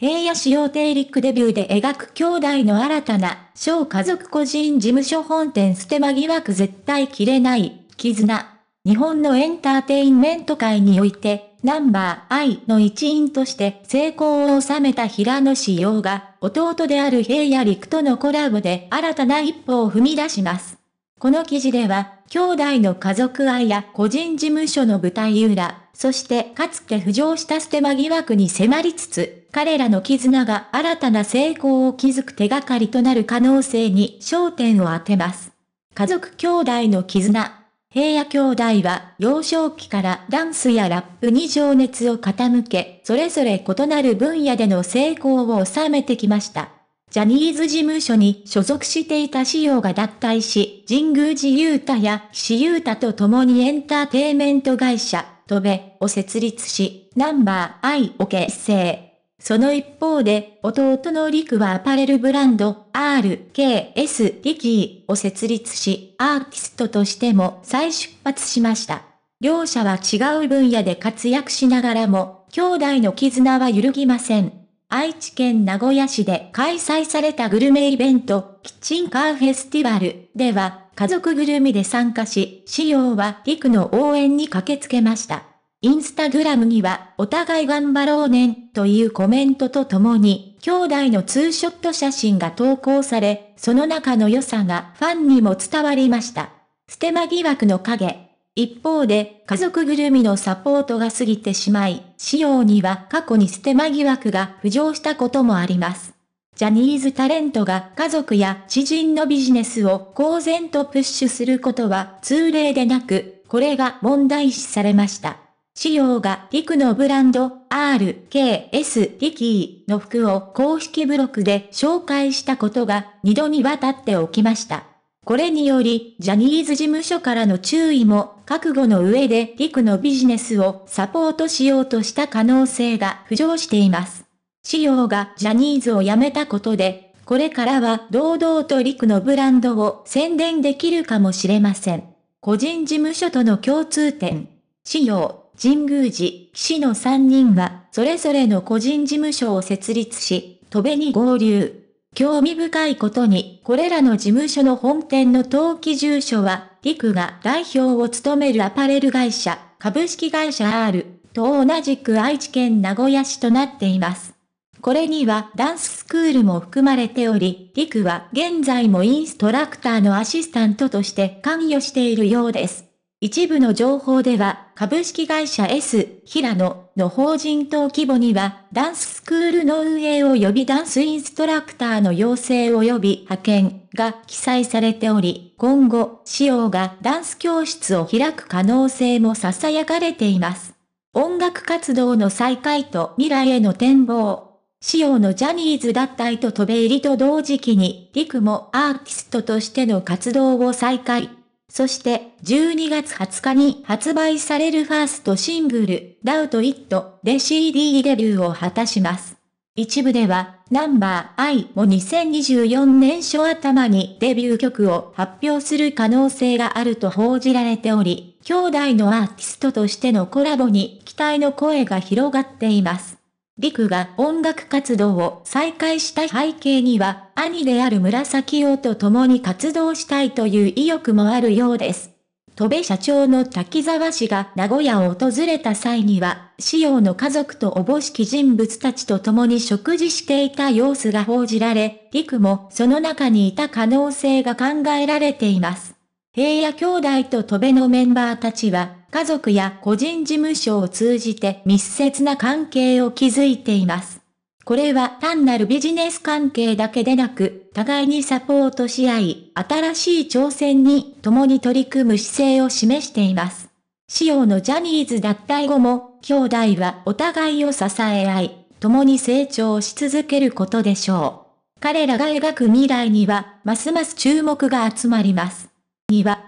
平野市用ッ陸デビューで描く兄弟の新たな、小家族個人事務所本店捨て間疑惑絶対切れない、絆。日本のエンターテインメント界において、ナンバー I の一員として成功を収めた平野市陽が、弟である平野陸とのコラボで新たな一歩を踏み出します。この記事では、兄弟の家族愛や個人事務所の舞台裏、そしてかつて浮上したステマ疑惑に迫りつつ、彼らの絆が新たな成功を築く手がかりとなる可能性に焦点を当てます。家族兄弟の絆。平野兄弟は幼少期からダンスやラップに情熱を傾け、それぞれ異なる分野での成功を収めてきました。ジャニーズ事務所に所属していた仕様が脱退し、神宮寺雄太や岸優太と共にエンターテイメント会社、トベを設立し、ナンバー I を結成。その一方で、弟のリクはアパレルブランド、RKS リキーを設立し、アーティストとしても再出発しました。両者は違う分野で活躍しながらも、兄弟の絆は揺るぎません。愛知県名古屋市で開催されたグルメイベント、キッチンカーフェスティバルでは、家族ぐるみで参加し、仕様は陸の応援に駆けつけました。インスタグラムには、お互い頑張ろうねんというコメントとともに、兄弟のツーショット写真が投稿され、その中の良さがファンにも伝わりました。ステマ疑惑の影、一方で、家族ぐるみのサポートが過ぎてしまい、仕様には過去に捨て間疑惑が浮上したこともあります。ジャニーズタレントが家族や知人のビジネスを公然とプッシュすることは通例でなく、これが問題視されました。仕様がリクのブランド RKS リキーの服を公式ブログで紹介したことが2度にわたって起きました。これにより、ジャニーズ事務所からの注意も、覚悟の上でリクのビジネスをサポートしようとした可能性が浮上しています。仕様がジャニーズを辞めたことで、これからは堂々とリクのブランドを宣伝できるかもしれません。個人事務所との共通点。仕様、神宮寺、岸の3人は、それぞれの個人事務所を設立し、戸辺に合流。興味深いことに、これらの事務所の本店の登記住所は、リクが代表を務めるアパレル会社、株式会社 R と同じく愛知県名古屋市となっています。これにはダンススクールも含まれており、リクは現在もインストラクターのアシスタントとして関与しているようです。一部の情報では、株式会社 S、平野の法人登規模には、ダンススクールの運営及びダンスインストラクターの養成及び派遣が記載されており、今後、仕様がダンス教室を開く可能性も囁かれています。音楽活動の再開と未来への展望。仕様のジャニーズ脱退と飛べ入りと同時期に、陸もアーティストとしての活動を再開。そして12月20日に発売されるファーストシングル、Doubt It で CD デビューを果たします。一部では、ナンバー I も2024年初頭にデビュー曲を発表する可能性があると報じられており、兄弟のアーティストとしてのコラボに期待の声が広がっています。リクが音楽活動を再開した背景には、兄である紫王と共に活動したいという意欲もあるようです。戸部社長の滝沢氏が名古屋を訪れた際には、仕様の家族とおぼしき人物たちと共に食事していた様子が報じられ、陸もその中にいた可能性が考えられています。平野兄弟と戸辺のメンバーたちは、家族や個人事務所を通じて密接な関係を築いています。これは単なるビジネス関係だけでなく、互いにサポートし合い、新しい挑戦に共に取り組む姿勢を示しています。仕様のジャニーズ脱退後も、兄弟はお互いを支え合い、共に成長し続けることでしょう。彼らが描く未来には、ますます注目が集まります。には